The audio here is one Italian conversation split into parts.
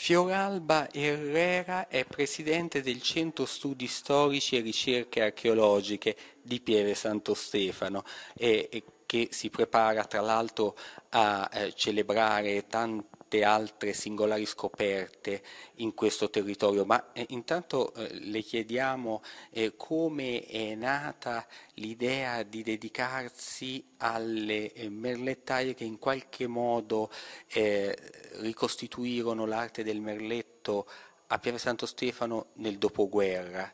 Fioralba Herrera è presidente del Centro Studi Storici e Ricerche Archeologiche di Pieve Santo Stefano e, e che si prepara tra l'altro a eh, celebrare tanti tante altre singolari scoperte in questo territorio, ma eh, intanto eh, le chiediamo eh, come è nata l'idea di dedicarsi alle eh, merlettaie che in qualche modo eh, ricostituirono l'arte del merletto a Piave Santo Stefano nel dopoguerra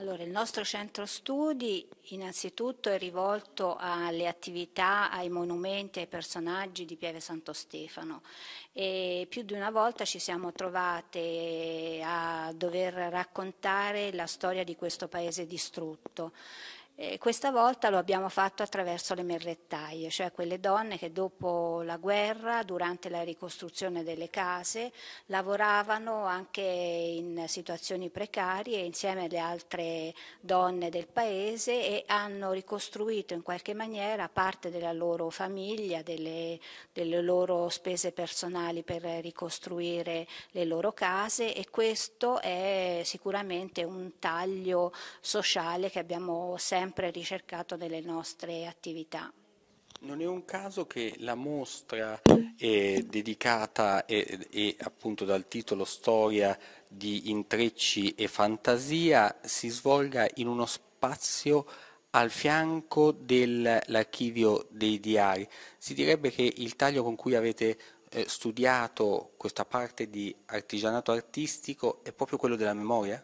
allora, il nostro centro studi innanzitutto è rivolto alle attività, ai monumenti, ai personaggi di Pieve Santo Stefano e più di una volta ci siamo trovate a dover raccontare la storia di questo paese distrutto e questa volta lo abbiamo fatto attraverso le merlettaie, cioè quelle donne che dopo la guerra, durante la ricostruzione delle case, lavoravano anche in situazioni precarie insieme alle altre donne del paese e hanno ricostruito in qualche maniera parte della loro famiglia, delle, delle loro spese personali per ricostruire le loro case e questo è sicuramente un taglio sociale che abbiamo sempre sempre ricercato delle nostre attività. Non è un caso che la mostra è eh, dedicata e, eh, eh, e, appunto dal titolo Storia di intrecci e fantasia si svolga in uno spazio al fianco dell'archivio dei diari. Si direbbe che il taglio con cui avete eh, studiato questa parte di artigianato artistico è proprio quello della memoria?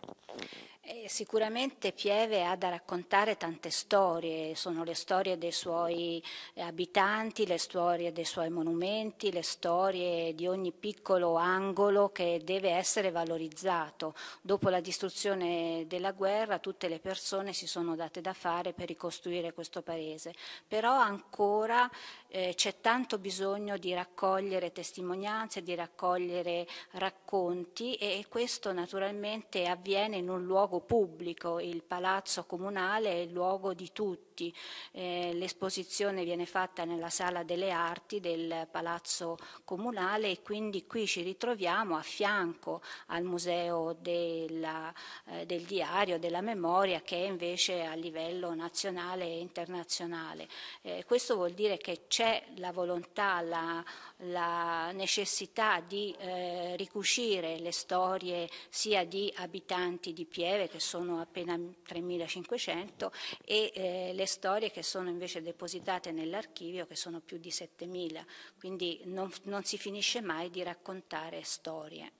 Eh, sicuramente Pieve ha da raccontare tante storie, sono le storie dei suoi eh, abitanti, le storie dei suoi monumenti, le storie di ogni piccolo angolo che deve essere valorizzato. Dopo la distruzione della guerra tutte le persone si sono date da fare per ricostruire questo paese, però ancora eh, c'è tanto bisogno di raccogliere testimonianze, di raccogliere racconti e questo naturalmente avviene in un luogo luogo pubblico, il palazzo comunale è il luogo di tutti tutti. Eh, l'esposizione viene fatta nella Sala delle Arti del Palazzo Comunale e quindi qui ci ritroviamo a fianco al Museo della, eh, del Diario, della Memoria, che è invece a livello nazionale e internazionale. Eh, questo vuol dire che c'è la volontà, la, la necessità di eh, ricuscire le storie sia di abitanti di Pieve, che sono appena 3.500, e eh, le le storie che sono invece depositate nell'archivio, che sono più di 7.000, quindi non, non si finisce mai di raccontare storie.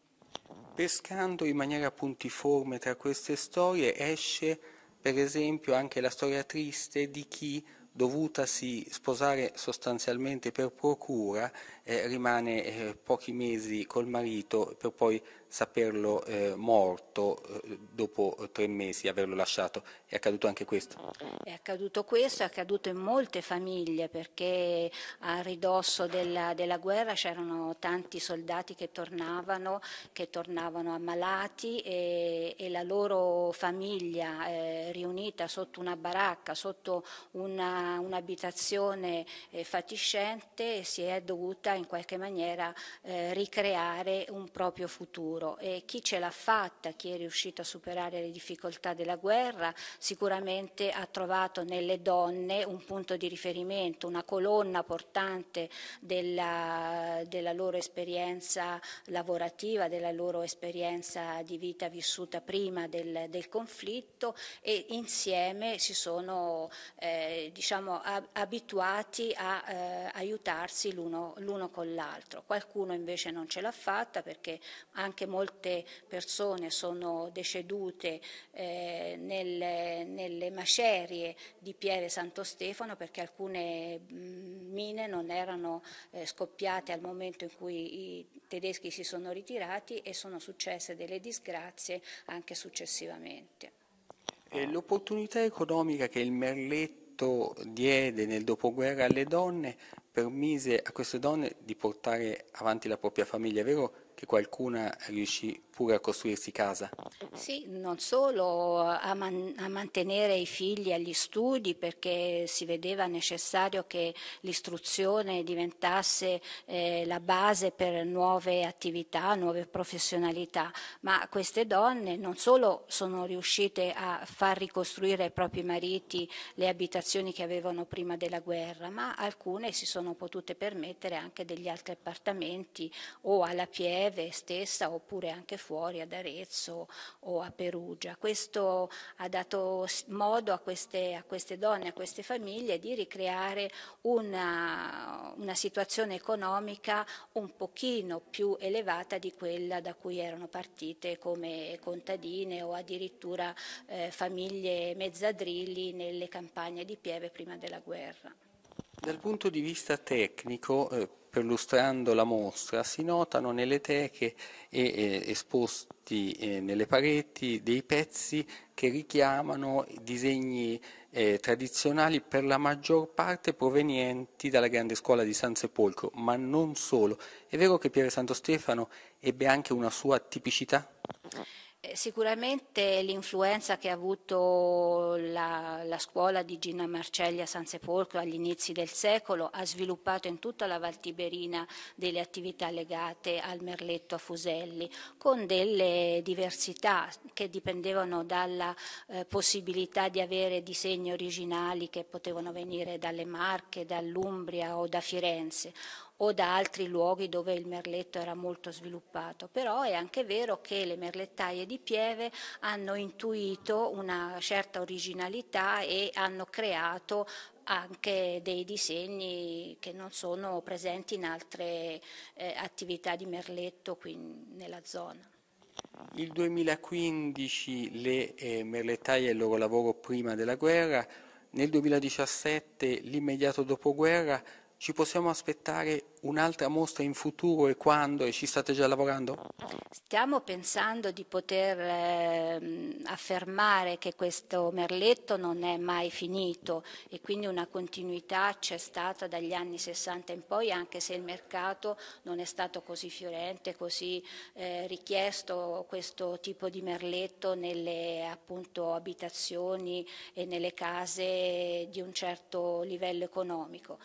Pescando in maniera puntiforme tra queste storie esce per esempio anche la storia triste di chi dovutasi sposare sostanzialmente per procura, eh, rimane eh, pochi mesi col marito per poi saperlo eh, morto eh, dopo eh, tre mesi, averlo lasciato. È accaduto anche questo? È accaduto questo, è accaduto in molte famiglie perché a ridosso della, della guerra c'erano tanti soldati che tornavano, che tornavano ammalati e, e la loro famiglia eh, riunita sotto una baracca, sotto una, un'abitazione eh, fatiscente si è dovuta in qualche maniera eh, ricreare un proprio futuro futuro e chi ce l'ha fatta, chi è riuscito a superare le difficoltà della guerra, sicuramente ha trovato nelle donne un punto di riferimento, una colonna portante della, della loro esperienza lavorativa, della loro esperienza di vita vissuta prima del, del conflitto e insieme si sono eh, diciamo, abituati a eh, aiutarsi l'uno con l'altro. Qualcuno invece non ce l'ha fatta perché anche molte persone sono decedute eh, nel, nelle macerie di Pieve Santo Stefano perché alcune mm, mine non erano eh, scoppiate al momento in cui i tedeschi si sono ritirati e sono successe delle disgrazie anche successivamente. Eh, l'opportunità economica che il merletto diede nel dopoguerra alle donne permise a queste donne di portare avanti la propria famiglia, vero? che qualcuna riuscì pure a costruirsi casa. Sì, non solo a, man- a mantenere i figli agli studi perché si vedeva necessario che l'istruzione diventasse eh, la base per nuove attività, nuove professionalità, ma queste donne non solo sono riuscite a far ricostruire ai propri mariti le abitazioni che avevano prima della guerra, ma alcune si sono potute permettere anche degli altri appartamenti o alla Pieve stessa oppure anche fuori, ad Arezzo o a Perugia. Questo ha dato modo a queste, a queste donne, a queste famiglie di ricreare una, una situazione economica un pochino più elevata di quella da cui erano partite come contadine o addirittura eh, famiglie mezzadrilli nelle campagne di Pieve prima della guerra. Dal punto di vista tecnico, eh, perlustrando la mostra, si notano nelle teche e eh, esposti eh, nelle pareti dei pezzi che richiamano disegni eh, tradizionali per la maggior parte provenienti dalla grande scuola di San Sepolcro, ma non solo. È vero che Piero Santo Stefano ebbe anche una sua tipicità? Eh, sicuramente l'influenza che ha avuto la, la, scuola di Gina Marcelli a San Sepolcro agli inizi del secolo ha sviluppato in tutta la Valtiberina delle attività legate al merletto a fuselli, con delle diversità che dipendevano dalla eh, possibilità di avere disegni originali che potevano venire dalle Marche, dall'Umbria o da Firenze o da altri luoghi dove il merletto era molto sviluppato, però è anche vero che le merlettaie di Pieve hanno intuito una certa originalità e hanno creato anche dei disegni che non sono presenti in altre eh, attività di merletto qui nella zona. Il 2015 le eh, merlettaie e il loro lavoro prima della guerra, nel 2017 l'immediato dopoguerra, ci possiamo aspettare un'altra mostra in futuro e quando? E ci state già lavorando? Stiamo pensando di poter eh, affermare che questo merletto non è mai finito e quindi una continuità c'è stata dagli anni 60 in poi, anche se il mercato non è stato così fiorente, così eh, richiesto questo tipo di merletto nelle appunto, abitazioni e nelle case di un certo livello economico.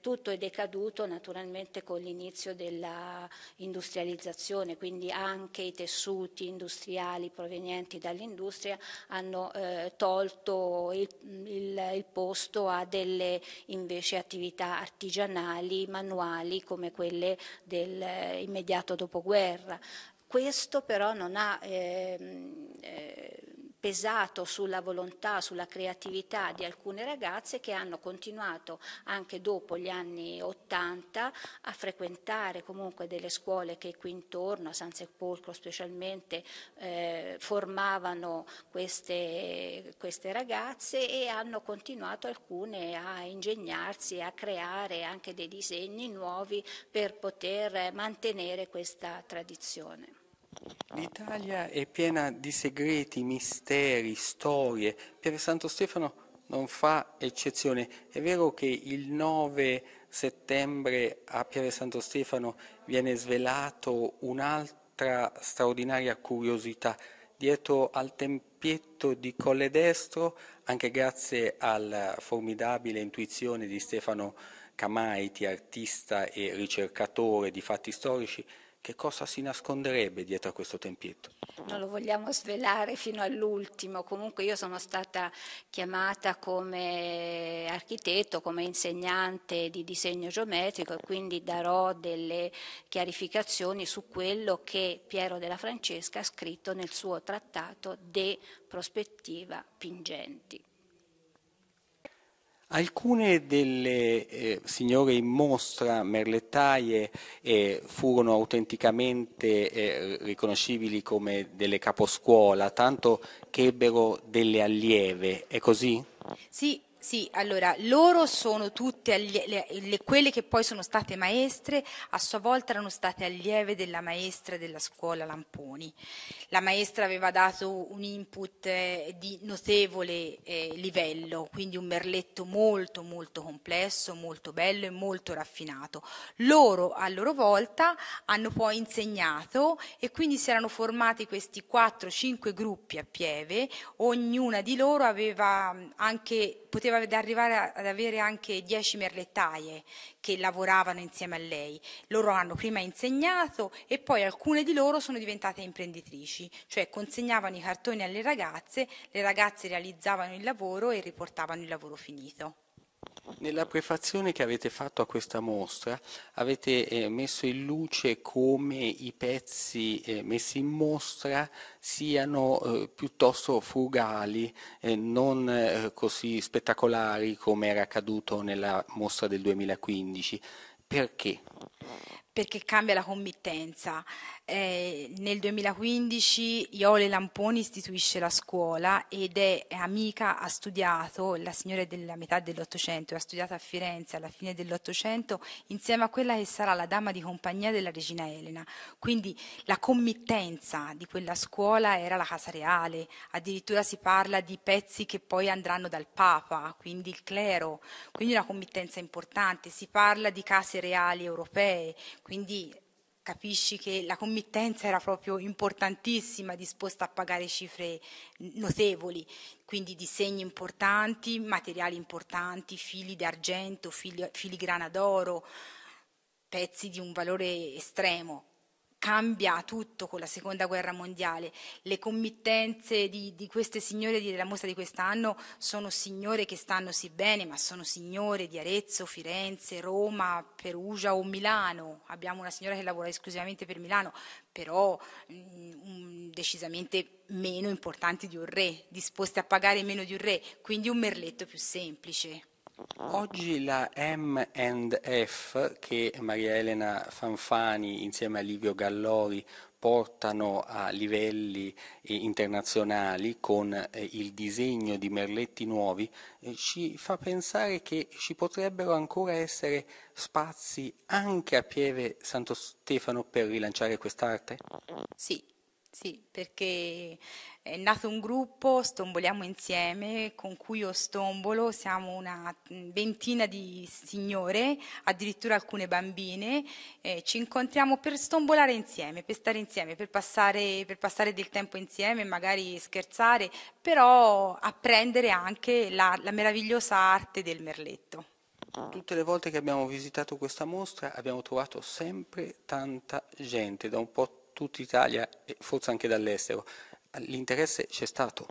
Tutto è decaduto naturalmente ovviamente con l'inizio della industrializzazione, quindi anche i tessuti industriali provenienti dall'industria hanno eh, tolto il, il, il, posto a delle invece attività artigianali, manuali come quelle dell'immediato eh, dopoguerra. Questo però non ha ehm, eh, pesato sulla volontà, sulla creatività di alcune ragazze che hanno continuato anche dopo gli anni 80 a frequentare comunque delle scuole che qui intorno, a San Sepolcro specialmente, eh, formavano queste, queste ragazze e hanno continuato alcune a ingegnarsi, a creare anche dei disegni nuovi per poter mantenere questa tradizione. L'Italia è piena di segreti, misteri, storie. Pier Santo Stefano non fa eccezione. È vero che il 9 settembre a Piave Santo Stefano viene svelato un'altra straordinaria curiosità. Dietro al tempietto di Colle Destro, anche grazie alla formidabile intuizione di Stefano Camaiti, artista e ricercatore di fatti storici, che cosa si nasconderebbe dietro a questo tempietto? Non lo vogliamo svelare fino all'ultimo, comunque io sono stata chiamata come architetto, come insegnante di disegno geometrico e quindi darò delle chiarificazioni su quello che Piero della Francesca ha scritto nel suo trattato De prospettiva pingenti. Alcune delle eh, signore in mostra merlettaie eh, furono autenticamente eh, riconoscibili come delle caposcuola, tanto che ebbero delle allieve, è così? Sì, sì, allora loro sono tutte allie- le, quelle che poi sono state maestre, a sua volta erano state allieve della maestra della scuola Lamponi. La maestra aveva dato un input eh, di notevole eh, livello, quindi un merletto molto molto complesso, molto bello e molto raffinato. Loro a loro volta hanno poi insegnato e quindi si erano formati questi 4-5 gruppi a Pieve, ognuna di loro aveva anche poteva poteva arrivare ad avere anche dieci merlettaie che lavoravano insieme a lei. Loro hanno prima insegnato e poi alcune di loro sono diventate imprenditrici, cioè consegnavano i cartoni alle ragazze, le ragazze realizzavano il lavoro e riportavano il lavoro finito. Nella prefazione che avete fatto a questa mostra avete eh, messo in luce come i pezzi eh, messi in mostra siano eh, piuttosto frugali, non eh, così spettacolari come era accaduto nella mostra del 2015. Perché? Perché cambia la committenza. Eh, nel 2015 Iole Lamponi istituisce la scuola ed è, è amica, ha studiato, la signora è della metà dell'Ottocento, ha studiato a Firenze alla fine dell'Ottocento insieme a quella che sarà la dama di compagnia della regina Elena. Quindi la committenza di quella scuola era la casa reale, addirittura si parla di pezzi che poi andranno dal Papa, quindi il clero, quindi una committenza importante, si parla di case reali europee, quindi capisci che la committenza era proprio importantissima, disposta a pagare cifre notevoli, quindi disegni importanti, materiali importanti, fili d'argento, fili, filigrana d'oro, pezzi di un valore estremo cambia tutto con la seconda guerra mondiale. Le committenze di, di queste signore della mostra di quest'anno sono signore che stanno sì bene, ma sono signore di Arezzo, Firenze, Roma, Perugia o Milano. Abbiamo una signora che lavora esclusivamente per Milano, però mh, mm, decisamente meno importanti di un re, disposte a pagare meno di un re, quindi un merletto più semplice. Oggi la M&F che Maria Elena Fanfani insieme a Livio Gallori portano a livelli eh, internazionali con eh, il disegno di merletti nuovi eh, ci fa pensare che ci potrebbero ancora essere spazi anche a Pieve Santo Stefano per rilanciare quest'arte? Sì, sì, perché è eh, nato un gruppo, stomboliamo insieme, con cui io stombolo, siamo una mm, ventina di signore, addirittura alcune bambine, eh, ci incontriamo per stombolare insieme, per stare insieme, per passare, per passare, del tempo insieme, magari scherzare, però apprendere anche la, la meravigliosa arte del merletto. Tutte le volte che abbiamo visitato questa mostra abbiamo trovato sempre tanta gente, da un po' tutta Italia e forse anche dall'estero. L'interesse c'è stato?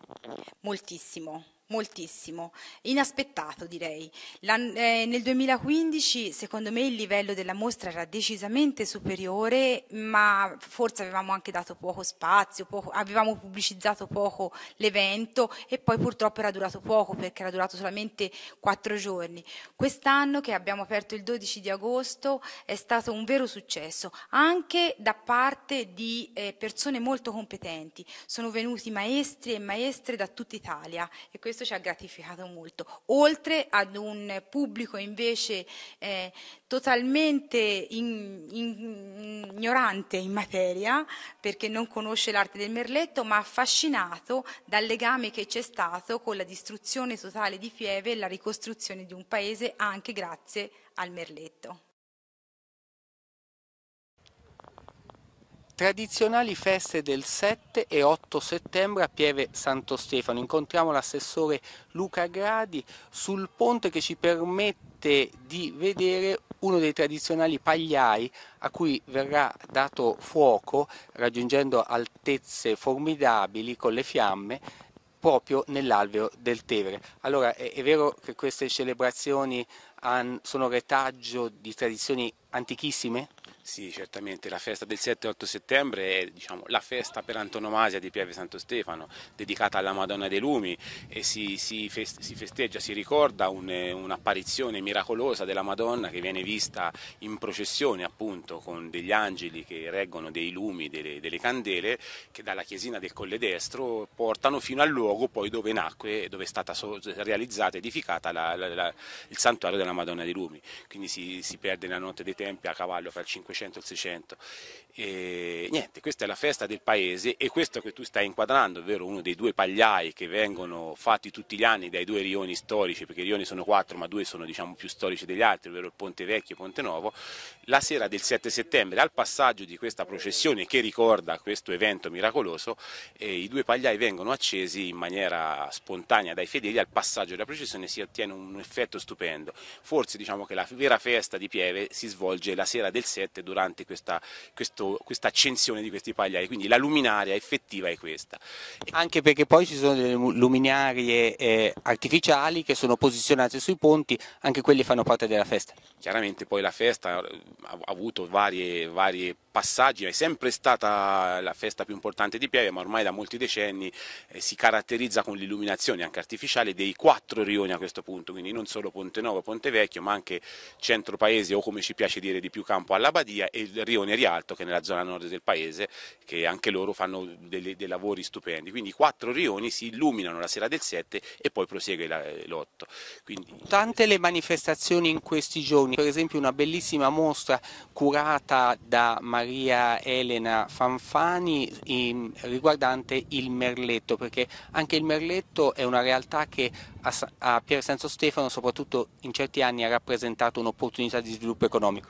Moltissimo, moltissimo, inaspettato direi. La, eh, nel 2015 secondo me il livello della mostra era decisamente superiore, ma forse avevamo anche dato poco spazio, poco, avevamo pubblicizzato poco l'evento e poi purtroppo era durato poco perché era durato solamente quattro giorni. Quest'anno che abbiamo aperto il 12 di agosto è stato un vero successo, anche da parte di eh, persone molto competenti. Sono venuti maestri e maestre da tutta Italia e questo questo ci ha gratificato molto, oltre ad un pubblico invece eh, totalmente in, in, ignorante in materia, perché non conosce l'arte del merletto, ma affascinato dal legame che c'è stato con la distruzione totale di Pieve e la ricostruzione di un paese anche grazie al merletto. Tradizionali feste del 7 e 8 settembre a Pieve Santo Stefano. Incontriamo l'assessore Luca Gradi sul ponte che ci permette di vedere uno dei tradizionali pagliai a cui verrà dato fuoco raggiungendo altezze formidabili con le fiamme proprio nell'alveo del Tevere. Allora è, è vero che queste celebrazioni han, sono retaggio di tradizioni antichissime? Sì, certamente, la festa del 7-8 settembre è diciamo, la festa per antonomasia di Pieve Santo Stefano, dedicata alla Madonna dei Lumi e si, si, fest, si festeggia, si ricorda un'apparizione miracolosa della Madonna che viene vista in processione appunto con degli angeli che reggono dei lumi, delle, delle candele che dalla chiesina del Colle Destro portano fino al luogo poi dove nacque e dove è stata realizzata, edificata la, la, la, il santuario della Madonna dei Lumi. Quindi si, si perde la notte dei tempi a cavallo fra il 500 500, il 600. E niente, questa è la festa del paese e questo che tu stai inquadrando, ovvero uno dei due pagliai che vengono fatti tutti gli anni dai due rioni storici, perché i rioni sono quattro ma due sono diciamo più storici degli altri, ovvero il Ponte Vecchio e Ponte Nuovo, la sera del 7 settembre al passaggio di questa processione che ricorda questo evento miracoloso, eh, i due pagliai vengono accesi in maniera spontanea dai fedeli, al passaggio della processione si ottiene un effetto stupendo, forse diciamo che la vera festa di Pieve si svolge la sera del 7 presente durante questa, questo, questa accensione di questi pagliai, quindi la luminaria effettiva è questa. Anche perché poi ci sono delle luminarie eh, artificiali che sono posizionate sui ponti, anche quelli fanno parte della festa. Chiaramente poi la festa eh, ha avuto varie, varie passaggi, è sempre stata la festa più importante di Pieve, ma ormai da molti decenni eh, si caratterizza con l'illuminazione anche artificiale dei quattro rioni a questo punto, quindi non solo Ponte Nuovo e Ponte Vecchio, ma anche Centro Paese o come ci piace dire di più Campo alla Badia e il rione Rialto che è nella zona nord del paese, che anche loro fanno dei, dei lavori stupendi. Quindi i quattro rioni si illuminano la sera del 7 e poi prosegue l'8. Quindi... Tante le manifestazioni in questi giorni, per esempio una bellissima mostra curata da Maria Maria Elena Fanfani in, riguardante il merletto, perché anche il merletto è una realtà che a, a Pier Senso Stefano soprattutto in certi anni ha rappresentato un'opportunità di sviluppo economico.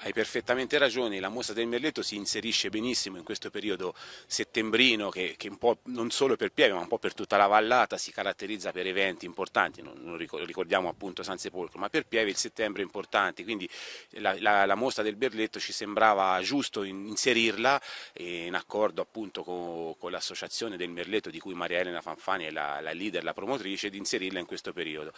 Hai perfettamente ragione, la mostra del merletto si inserisce benissimo in questo periodo settembrino che, che non solo per Pieve ma un po' per tutta la vallata si caratterizza per eventi importanti, non, non ricordiamo appunto San Sepolcro, ma per Pieve il settembre è importante, quindi la, la, la mostra del merletto ci sembrava giusto inserirla in accordo appunto con, con l'associazione del merletto di cui Maria Elena Fanfani è la, la leader, la promotrice, di inserirla in questo periodo.